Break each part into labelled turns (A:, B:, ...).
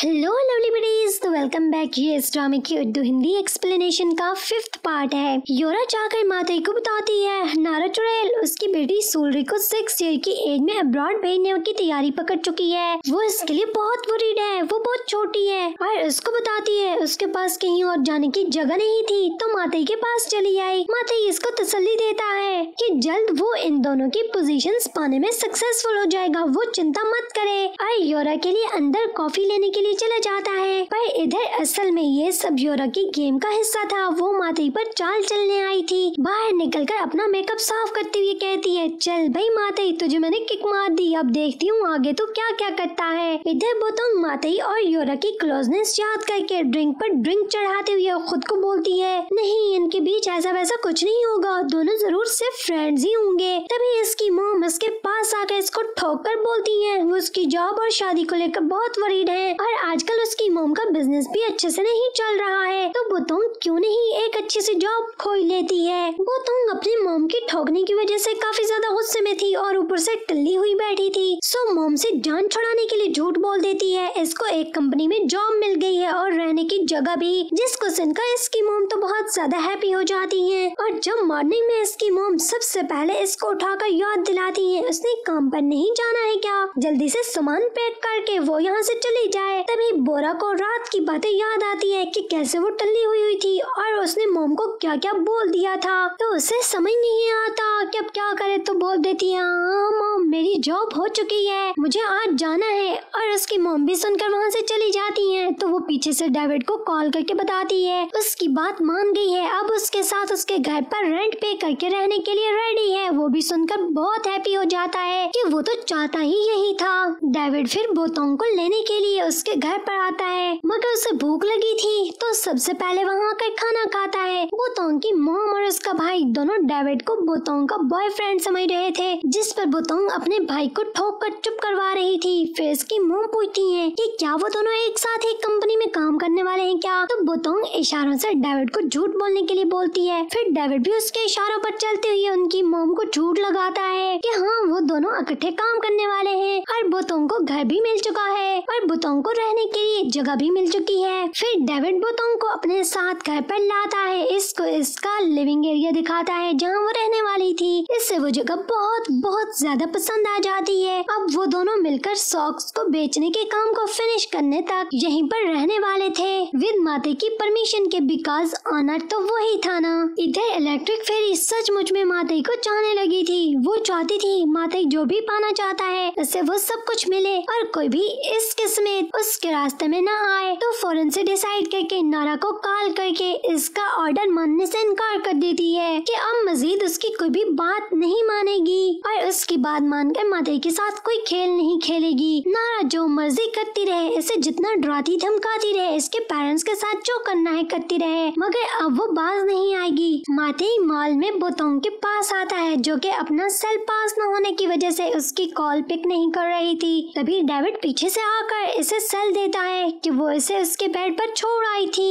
A: Hello lovely buddies तो welcome back ये ड्रामे की उर्दू हिंदी एक्सप्लेनेशन का फिफ्थ पार्ट है योरा जाकर माता को बताती है नारा चुड़ैल उसकी बेटी सोलरी को सिक्स ईयर की एज में अब्रॉड भेजने की तैयारी पकड़ चुकी है वो इसके लिए बहुत वरीड है वो बहुत छोटी है और उसको बताती है उसके पास कहीं और जाने की जगह नहीं थी तो माता के पास चली आई माता इसको तसली देता है की जल्द वो इन दोनों की पोजिशन पाने में सक्सेसफुल हो जाएगा वो चिंता मत करे और योरा के लिए अंदर कॉफी लेने के लिए लिए चला जाता है पर इधर असल में ये सब योरा की गेम का हिस्सा था वो माथे पर चाल चलने आई थी बाहर निकलकर अपना मेकअप साफ करते हुए कहती है चल भाई माथी तुझे मैंने किक मार दी अब देखती हूँ आगे तो क्या क्या करता है इधर बोतम माथी और योरा की क्लोजनेस याद करके ड्रिंक पर ड्रिंक चढ़ाते हुए खुद को बोलती है नहीं इनके बीच ऐसा वैसा कुछ नहीं होगा दोनों जरूर सिर्फ फ्रेंड्स ही होंगे तभी इसकी मोम इसके पास आकर इसको ठोक कर बोलती है वो उसकी जॉब और शादी को लेकर बहुत वरीड है और आजकल उसकी मोम का बिजनेस भी अच्छे से नहीं चल रहा है तो बुतुंग क्यों नहीं एक अच्छी से जॉब खोई लेती है बुतुंग अपनी मोम की ठोकने की वजह से काफी ज्यादा गुस्से में थी और ऊपर से टल्ली हुई बैठी थी सो मोम से जान छुड़ाने के लिए झूठ बोल देती है इसको एक कंपनी में जॉब मिल गई है और रहने की जगह भी जिसको सुनकर इसकी मोम तो बहुत ज्यादा हैप्पी हो जाती है और जब मॉर्निंग में इसकी मोम सबसे पहले इसको उठाकर याद दिलाती है उसने काम पर नहीं जाना है क्या जल्दी से सामान पैक करके वो यहाँ से चली जाए तभी बोरा को रात की बातें याद आती है कि कैसे वो टल्ली हुई हुई थी और उसने मोम को क्या क्या बोल दिया था तो उसे समझ नहीं आता कि अब क्या करे तो बोल देती है हाँ, मोम मेरी जॉब हो चुकी है मुझे आज जाना है और उसकी मोम भी सुनकर वहाँ से चली जाती है तो वो पीछे से डेविड को कॉल करके बताती है उसकी बात मान गई है अब उसके साथ उसके घर पर रेंट पे करके रहने के लिए रेडी है वो भी सुनकर बहुत हैप्पी हो जाता है कि वो तो चाहता ही यही था डेविड फिर बोतों को लेने के लिए उसके घर पर आता है मगर उसे भूख लगी थी तो सबसे पहले वहाँ आकर खाना खाता है बुतोंग की मोम और उसका भाई दोनों डेविड को बुतोंग का बॉयफ्रेंड समझ रहे थे जिस पर बुतोंग अपने भाई को ठोक कर चुप करवा रही थी फिर उसकी मोम पूछती है कि क्या वो दोनों एक साथ एक कंपनी में काम करने वाले हैं क्या तो बोतोंग इशारों से डेविड को झूठ बोलने के लिए बोलती है फिर डेविड भी उसके इशारों पर चलते हुए उनकी मोम को झूठ लगाता है कि हाँ वो दोनों इकट्ठे काम करने वाले हैं और बुतोंग को घर भी मिल चुका है और बुतोंग को रह रहने के लिए जगह भी मिल चुकी है फिर डेविड बुतों को अपने साथ घर पर लाता है इसको इसका लिविंग एरिया दिखाता है जहाँ वो रहने वाली थी इससे वो जगह बहुत बहुत ज्यादा पसंद आ जाती है अब वो दोनों मिलकर सॉक्स को बेचने के काम को फिनिश करने तक यही पर रहने वाले थे विद माते की परमिशन के बिकॉज ऑनर तो वही था ना इधर इलेक्ट्रिक फेरी सचमुच में माते को चाहने लगी थी वो चाहती थी माते जो भी पाना चाहता है उसे वो सब कुछ मिले और कोई भी इस किस्मत उस उसके रास्ते में न आए तो फौरन से डिसाइड करके नारा को कॉल करके इसका ऑर्डर मानने से इनकार कर देती है कि अब मजीद उसकी कोई भी बात नहीं मानेगी और उसकी बात मानकर मादरी के साथ कोई खेल नहीं खेलेगी नारा जो मर्जी करती रहे इसे जितना डराती धमकाती रहे इसके पेरेंट्स के साथ जो करना है करती रहे मगर अब वो बाज नहीं आएगी माते मॉल में बोतोंग के पास आता है जो कि अपना सेल पास न होने की वजह से उसकी कॉल पिक नहीं कर रही थी तभी डेविड पीछे से आकर इसे सेल बदल देता है कि वो इसे उसके बेड पर छोड़ आई थी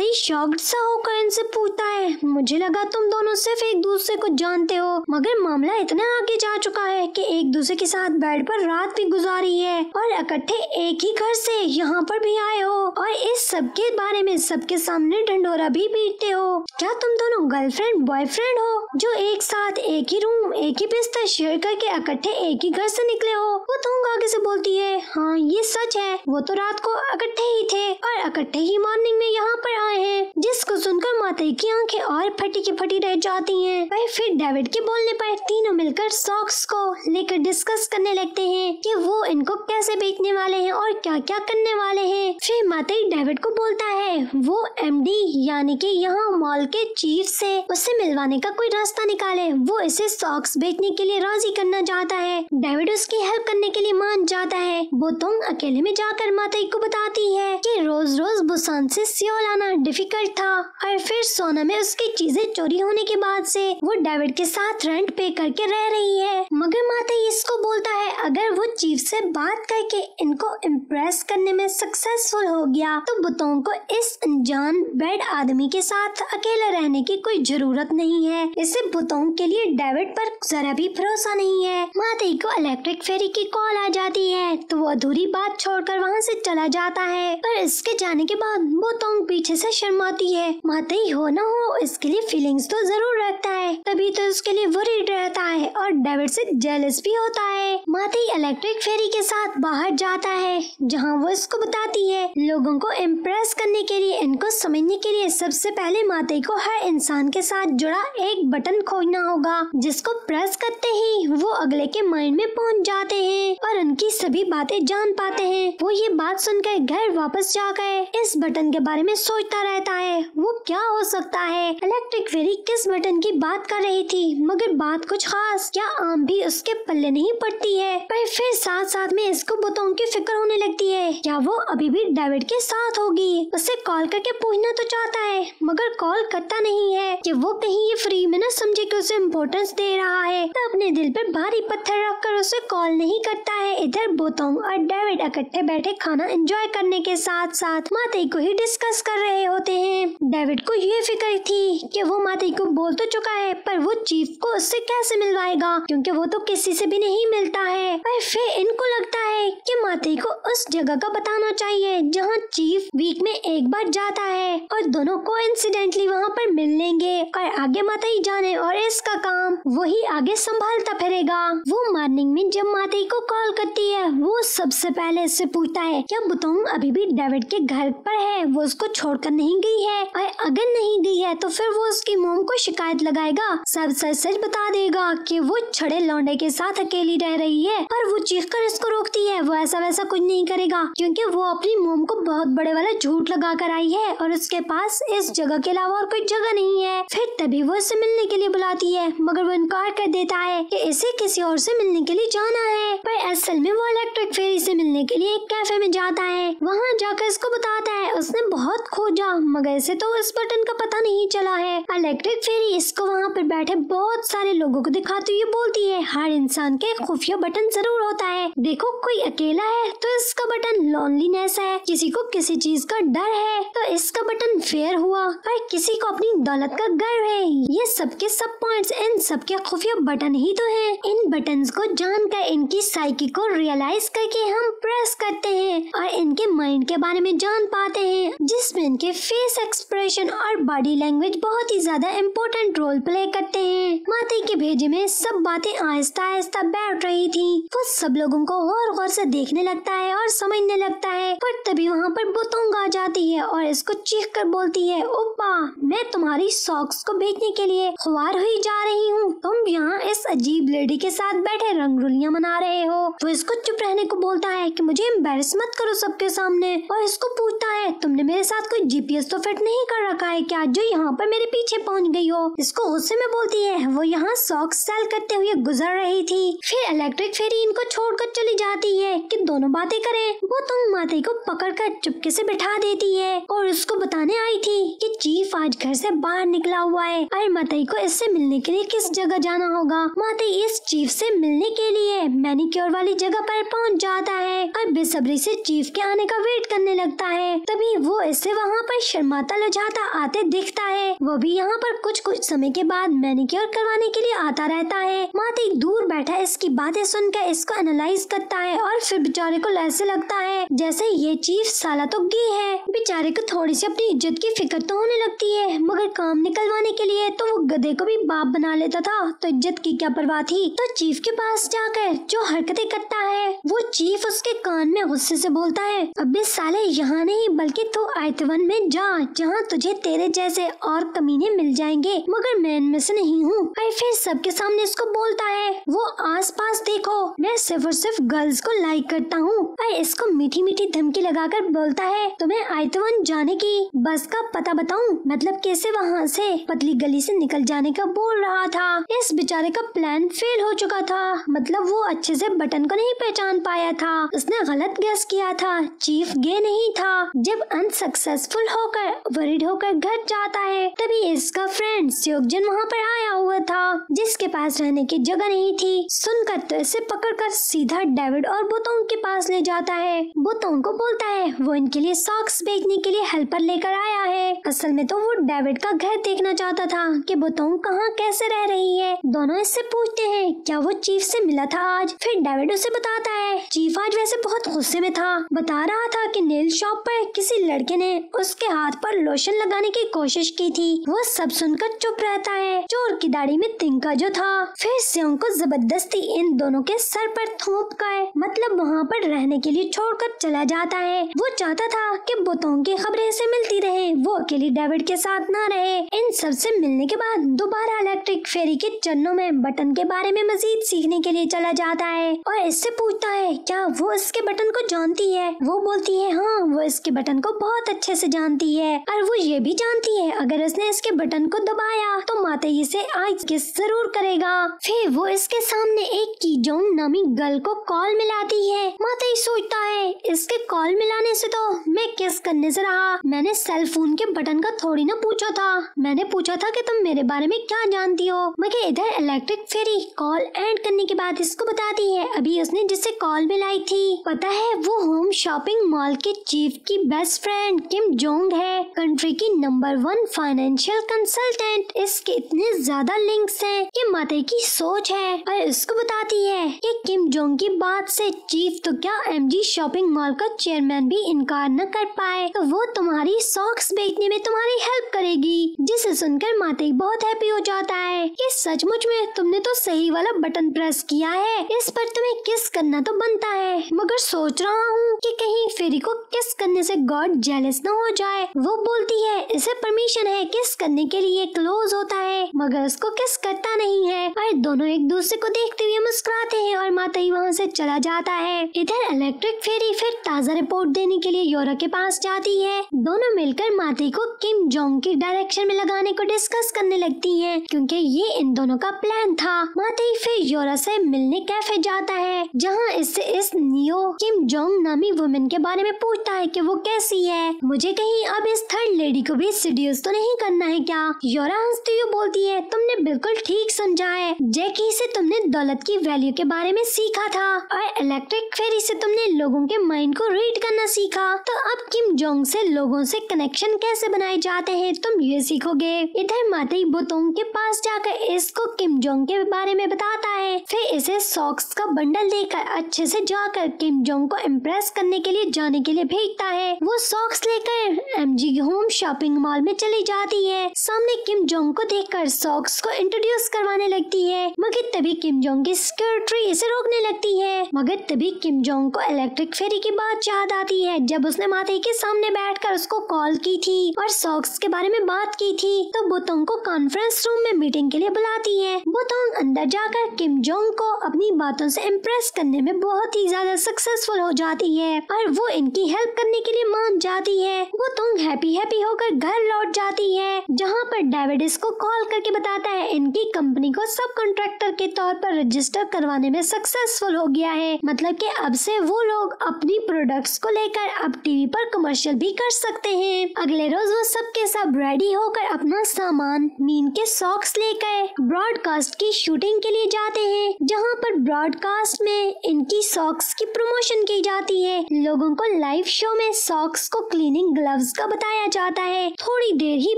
A: ही शॉक्ड सा होकर इनसे पूछता है मुझे लगा तुम दोनों सिर्फ एक दूसरे को जानते हो मगर मामला इतना आगे जा चुका है कि एक दूसरे के साथ बेड पर रात भी गुजारी है और इकट्ठे एक ही घर से यहाँ पर भी आए हो और इस सब के बारे में सबके सामने डंडोरा भी पीटते हो क्या तुम दोनों गर्लफ्रेंड बॉयफ्रेंड हो जो एक साथ एक ही रूम एक ही बिस्तर शेयर करके इकट्ठे एक ही घर से निकले हो वो तुम तो आगे से बोलती है हाँ ये सच है वो तो रात को इकट्ठे ही थे और इकट्ठे ही मॉर्निंग में यहाँ पर आए हैं जिसको सुनकर माता की आंखें और फटी की फटी रह जाती हैं। वह फिर डेविड के बोलने पर तीनों मिलकर सॉक्स को लेकर डिस्कस करने लगते हैं कि वो इनको कैसे बेचने वाले हैं और क्या क्या करने वाले हैं फिर माता डेविड को बोलता है वो डी यानी की यहाँ मॉल के चीफ से उससे मिलवाने का कोई रास्ता निकाले वो इसे सॉक्स बेचने के लिए राजी करना चाहता है डेविड उसकी हेल्प करने के लिए मान जाता है वो तुम अकेले में जाकर माता को बताती है कि रोज रोज बुसान से सियोल आना डिफिकल्ट था और फिर सोना में उसकी चीजें चोरी होने के बाद से वो डेविड के साथ रेंट पे करके रह रही है मगर माता इसको बोलता है अगर वो चीफ से बात करके इनको इम्प्रेस करने में सक्सेसफुल हो गया तो बुतों को इस अनजान बेड आदमी के साथ अकेला रहने की कोई जरूरत नहीं है इससे बुतों के लिए डेविड पर जरा भी भरोसा नहीं है माता को इलेक्ट्रिक फेरी की कॉल आ जाती है तो वो अधूरी बात छोड़कर वहाँ से चला जाता है पर इसके जाने के बाद वो तोंग पीछे से शर्माती है माते ही हो ना हो इसके लिए फीलिंग्स तो जरूर रखता है तभी तो इसके लिए वरीड रहता है और डेविड से जेलस भी होता है माते ही इलेक्ट्रिक फेरी के साथ बाहर जाता है जहाँ वो इसको बताती है लोगो को इम्प्रेस करने के लिए इनको समझने के लिए सबसे पहले माते को हर इंसान के साथ जुड़ा एक बटन खोजना होगा जिसको प्रेस करते ही वो अगले के माइंड में पहुंच जाते हैं और उनकी सभी बातें जान पाते हैं वो ये बात सुनकर घर वापस जा गए इस बटन के बारे में सोचता रहता है वो क्या हो सकता है इलेक्ट्रिक फेरी किस बटन की बात कर रही थी मगर बात कुछ खास क्या आम भी उसके पल्ले नहीं पड़ती है पर फिर साथ साथ में इसको बुतों की फिक्र होने लगती है क्या वो अभी भी डेविड के साथ होगी उसे कॉल करके पूछना तो चाहता है मगर कॉल करता नहीं है कि वो कहीं ये फ्री में न समझे कि उसे इम्पोर्टेंस दे रहा है तो अपने दिल पर भारी पत्थर रखकर उसे कॉल नहीं करता है इधर बोतोंग और डेविड इकट्ठे बैठे खाना एंजॉय करने के साथ साथ माते को ही डिस्कस कर रहे होते हैं डेविड को ये फिक्र थी कि वो माते को बोल तो चुका है पर वो चीफ को उससे कैसे मिलवाएगा क्योंकि वो तो किसी से भी नहीं मिलता है पर फिर इनको लगता है कि माते को उस जगह का बताना चाहिए जहाँ चीफ वीक में एक बार जाता है और दोनों को इंसिडेंटली वहाँ पर मिल लेंगे और आगे माता ही जाने और इसका काम वही आगे संभालता फिरेगा वो मॉर्निंग में जब माते को कॉल करती है वो सबसे पहले इससे पूछता है है क्या बुतोंग अभी भी डेविड के घर पर है वो उसको छोड़कर नहीं गई है और अगर नहीं गई है तो फिर वो उसकी मोम को शिकायत लगाएगा सब सच सच बता देगा कि वो छड़े लौंडे के साथ अकेली रह रही है पर वो चीख कर इसको रोकती है वो ऐसा वैसा कुछ नहीं करेगा क्योंकि वो अपनी मोम को बहुत बड़े वाला झूठ लगा कर आई है और उसके पास इस जगह के अलावा और कोई जगह नहीं है फिर तभी वो इसे मिलने के लिए बुलाती है मगर वो इनकार कर देता है कि इसे किसी और से मिलने के लिए जाना है पर असल में वो इलेक्ट्रिक फेरी से मिलने के लिए एक कैफे में में जाता है वहाँ जाकर इसको बताता है उसने बहुत खोजा मगर इसे तो इस बटन का पता नहीं चला है इलेक्ट्रिक फेरी इसको वहाँ पर बैठे बहुत सारे लोगों को दिखाती हुई बोलती है हर इंसान के खुफिया बटन जरूर होता है देखो कोई अकेला है तो इसका बटन लोनलीनेस है किसी को किसी चीज का डर है तो इसका बटन फेयर हुआ और किसी को अपनी दौलत का गर्व है ये सबके सब पॉइंट्स इन सबके खुफिया बटन ही तो है इन बटन को जानकर इनकी साइकी को रियलाइज करके हम प्रेस करते हैं और इनके माइंड के बारे में जान पाते हैं जिसमें इनके फेस एक्सप्रेशन और बॉडी लैंग्वेज बहुत ही ज्यादा इम्पोर्टेंट रोल प्ले करते हैं माते के भेजे में सब बातें आहिस्ता आहिस्ता बैठ रही थी वो सब लोगों को और गौर से देखने लगता है और समझने लगता है पर तभी वहाँ पर बुतुंग आ जाती है और इसको चीख कर बोलती है ओपा मैं तुम्हारी सॉक्स को भेजने के लिए खुआर हुई जा रही हूँ तुम यहाँ इस अजीब लेडी के साथ बैठे रंगोलियाँ मना रहे हो वो इसको चुप रहने को बोलता है की मुझे एम्बेस मत करो सबके सामने और इसको पूछता है तुमने मेरे साथ कोई जीपीएस तो फिट नहीं कर रखा है क्या जो यहाँ पर मेरे पीछे पहुँच गई हो इसको गुस्से में बोलती है वो यहाँ सॉक्स सेल करते हुए गुजर रही थी फिर इलेक्ट्रिक फेरी इनको छोड़कर चली जाती है कि दोनों बातें करें वो तुम माते को पकड़कर चुपके से बैठा देती है और उसको बताने आई थी कि चीफ आज घर से बाहर निकला हुआ है और माताई को इससे मिलने के लिए किस जगह जाना होगा माताई इस चीफ से मिलने के लिए मैनिक्योर वाली जगह पर पहुंच जाता है और बेसब्री से चीफ उसके आने का वेट करने लगता है तभी वो इससे वहाँ पर शर्माता लजाता आते दिखता है वो भी यहाँ पर कुछ कुछ समय के बाद मैनिक्योर करवाने के लिए आता रहता है माती दूर बैठा इसकी बातें सुनकर इसको एनालाइज करता है और फिर बेचारे को ऐसे लगता है जैसे ये चीफ साला तो गी है बेचारे को थोड़ी सी अपनी इज्जत की फिक्र तो होने लगती है मगर काम निकलवाने के लिए तो वो गधे को भी बाप बना लेता था तो इज्जत की क्या परवाह थी तो चीफ के पास जाकर जो हरकतें करता है वो चीफ उसके कान में गुस्से से बोलता होता है अबे साले यहाँ नहीं बल्कि तू आयतवन में जा जहाँ तुझे तेरे जैसे और कमीने मिल जाएंगे मगर मैं इनमें से नहीं हूँ आई फिर सबके सामने इसको बोलता है वो आस पास देखो मैं सिर्फ और सिर्फ गर्ल्स को लाइक करता हूँ आई इसको मीठी मीठी धमकी कर बोलता है तुम्हें आयतवन जाने की बस का पता बताऊँ मतलब कैसे वहाँ से पतली गली से निकल जाने का बोल रहा था इस बेचारे का प्लान फेल हो चुका था मतलब वो अच्छे से बटन को नहीं पहचान पाया था उसने गलत गैस किया था था चीफ गे नहीं था जब अनसक्सेसफुल होकर वरिड होकर घर जाता है तभी इसका फ्रेंड सुयोगजन वहाँ पर आया हुआ था जिसके पास रहने की जगह नहीं थी सुनकर तो इसे पकड़कर सीधा डेविड और बुतोंग के पास ले जाता है बुतोंग को बोलता है वो इनके लिए सॉक्स बेचने के लिए हेल्पर लेकर आया है असल में तो वो डेविड का घर देखना चाहता था कि बुतोंग कहाँ कैसे रह रही है दोनों इससे पूछते हैं क्या वो चीफ से मिला था आज फिर डेविड उसे बताता है चीफ आज वैसे बहुत गुस्से में था बता रहा था कि नेल शॉप पर किसी लड़के ने उसके हाथ पर लोशन लगाने की कोशिश की थी वो सब सुनकर चुप रहता है चोर की दाढ़ी में तिंका जो था फिर से उनको जबरदस्ती इन दोनों के सर पर थोप है मतलब वहाँ पर रहने के लिए छोड़कर चला जाता है वो चाहता था कि बुतों की खबरें से मिलती रहे वो अकेली डेविड के साथ ना रहे इन सब से मिलने के बाद दोबारा इलेक्ट्रिक फेरी के चरणों में बटन के बारे में मजीद सीखने के लिए चला जाता है और इससे पूछता है क्या वो इसके बटन को जानती है है वो बोलती है हाँ वो इसके बटन को बहुत अच्छे से जानती है और वो ये भी जानती है अगर इसने इसके बटन को दबाया तो माता इसे आज किस जरूर करेगा फिर वो इसके सामने एक कीजोंग नामी गर्ल को कॉल मिलाती है माता सोचता है इसके कॉल मिलाने से तो मैं किस करने से रहा मैंने सेल फोन के बटन का थोड़ी ना पूछा था मैंने पूछा था कि तुम मेरे बारे में क्या जानती हो मगर इधर इलेक्ट्रिक फेरी कॉल एंड करने के बाद इसको बताती है अभी उसने जिससे कॉल मिलाई थी पता है वो होम शॉपिंग मॉल के चीफ की बेस्ट फ्रेंड किम जोंग है कंट्री की नंबर वन फाइनेंशियल कंसल्टेंट इसके इतने ज्यादा लिंक्स हैं कि माते की सोच है और इसको बताती है कि किम जोंग की बात से चीफ तो क्या एमजी शॉपिंग मॉल का चेयरमैन भी इनकार न कर पाए तो वो तुम्हारी सॉक्स बेचने में तुम्हारी हेल्प करेगी जिसे सुनकर माता बहुत हैप्पी हो जाता है ये सचमुच में तुमने तो सही वाला बटन प्रेस किया है इस पर तुम्हें किस करना तो बनता है मगर सोच रहा हूँ कि कहीं फेरी को किस करने से गॉड जेलस न हो जाए वो बोलती है इसे परमिशन है किस करने के लिए क्लोज होता है मगर उसको किस करता नहीं है और दोनों एक दूसरे को देखते हुए मुस्कुराते हैं और माता ही वहाँ से चला जाता है इधर इलेक्ट्रिक फेरी फिर ताज़ा रिपोर्ट देने के लिए योरा के पास जाती है दोनों मिलकर माता को किम जोंग के डायरेक्शन में लगाने को डिस्कस करने लगती है क्योंकि ये इन दोनों का प्लान था माता फिर योरा से मिलने कैफे जाता है जहाँ इससे इस नियो किम जोंग नामी अपनी वुमेन के बारे में पूछता है कि वो कैसी है मुझे कहीं अब इस थर्ड लेडी को भी सिड्यूस तो नहीं करना है क्या योरा हंसती हुई बोलती है तुमने बिल्कुल ठीक समझा है जैकी से तुमने दौलत की वैल्यू के बारे में सीखा था और इलेक्ट्रिक फेरी से तुमने लोगों के माइंड को रीड करना सीखा तो अब किम जोंग से लोगों से कनेक्शन कैसे बनाए जाते हैं तुम ये सीखोगे इधर मातई बोतोंग के पास जाकर इसको किम जोंग के बारे में बताता है फिर इसे सॉक्स का बंडल देकर अच्छे से जाकर किम जोंग को इम्प्रेस करने के लिए जाने के लिए भेजता है वो सॉक्स लेकर M G home shopping mall में चली जाती है सामने किम जोंग को देखकर सॉक्स को इंट्रोड्यूस करवाने लगती है मगर तभी किम जोंग की सिक्योरिटी इसे रोकने लगती है मगर तभी किम जोंग को इलेक्ट्रिक फेरी की बात याद आती है जब उसने माथे के सामने कर उसको कॉल की थी और सॉक्स के बारे में बात की थी तो बुतोंग को कॉन्फ्रेंस रूम में मीटिंग के लिए बुलाती है बोतोंग अंदर जाकर किम जोंग को अपनी बातों से इम्प्रेस करने में बहुत ही ज्यादा सक्सेसफुल हो जाती है है और वो इनकी हेल्प करने के लिए मान जाती है वो तुम हैप्पी हैप्पी होकर घर लौट जाती है जहाँ पर डेविडिस को कॉल करके बताता है इनकी कंपनी को सब कॉन्ट्रेक्टर के तौर पर रजिस्टर करवाने में सक्सेसफुल हो गया है मतलब कि अब से वो लोग अपनी प्रोडक्ट्स को लेकर अब टीवी पर कमर्शियल भी कर सकते हैं अगले रोज वो सबके सब रेडी होकर अपना सामान मीन के सॉक्स लेकर ब्रॉडकास्ट की शूटिंग के लिए जाते हैं जहाँ पर ब्रॉडकास्ट में इनकी सॉक्स की प्रमोशन की जाती है है लोगों को लाइव शो में सॉक्स को क्लीनिंग ग्लव्स का बताया जाता है थोड़ी देर ही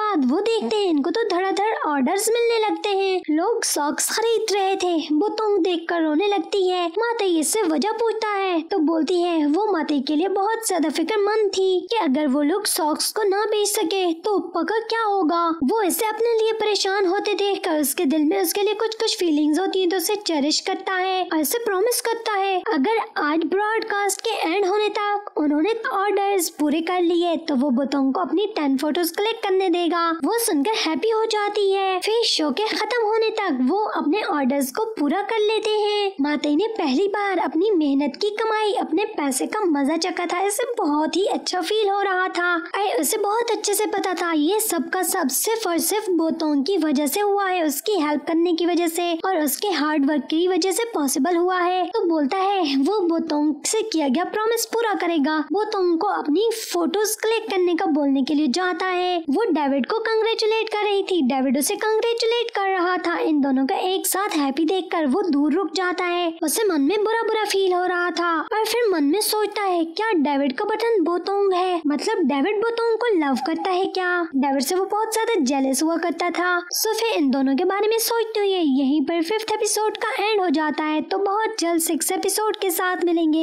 A: बाद वो देखते हैं इनको तो धड़ाधड़ ऑर्डर्स मिलने लगते हैं लोग सॉक्स खरीद रहे थे वो तुम देख कर रोने लगती है माता इससे वजह पूछता है तो बोलती है वो माता के लिए बहुत ज्यादा फिक्रमंद थी कि अगर वो लोग सॉक्स को ना बेच सके तो उप्पा का क्या होगा वो इसे अपने लिए परेशान होते देख कर उसके दिल में उसके लिए कुछ कुछ फीलिंग्स होती है तो उसे चेरिश करता है और इसे प्रॉमिस करता है अगर आज ब्रॉडकास्ट के एंड वीकेंड होने तक उन्होंने ऑर्डर्स तो पूरे कर लिए तो वो बुतों को अपनी टेन फोटोज क्लिक करने देगा वो सुनकर हैप्पी हो जाती है फिर शो के खत्म होने तक वो अपने ऑर्डर्स को पूरा कर लेते हैं माते ने पहली बार अपनी मेहनत की कमाई अपने पैसे का मजा चखा था इसे बहुत ही अच्छा फील हो रहा था उसे बहुत अच्छे से पता था ये सबका सब सिर्फ और सिर्फ बोतोंग की वजह से हुआ है उसकी हेल्प करने की वजह से और उसके हार्ड वर्क की वजह से पॉसिबल हुआ है तो बोलता है वो बोतोंग से किया गया प्रॉम प्रॉमिस पूरा करेगा वो तुमको तो अपनी फोटोज क्लिक करने का बोलने के लिए जाता है वो डेविड को कंग्रेचुलेट कर रही थी डेविड उसे कंग्रेचुलेट कर रहा था इन दोनों का एक साथ हैप्पी कर वो दूर रुक जाता है उसे मन में बुरा बुरा फील हो रहा था और फिर मन में सोचता है क्या डेविड का बटन बोतोंग है मतलब डेविड बोतोंग को लव करता है क्या डेविड से वो बहुत ज्यादा जेलस हुआ करता था सो फिर इन दोनों के बारे में सोचते हुए यहीं पर फिफ्थ एपिसोड का एंड हो जाता है तो बहुत जल्द सिक्स एपिसोड के साथ मिलेंगे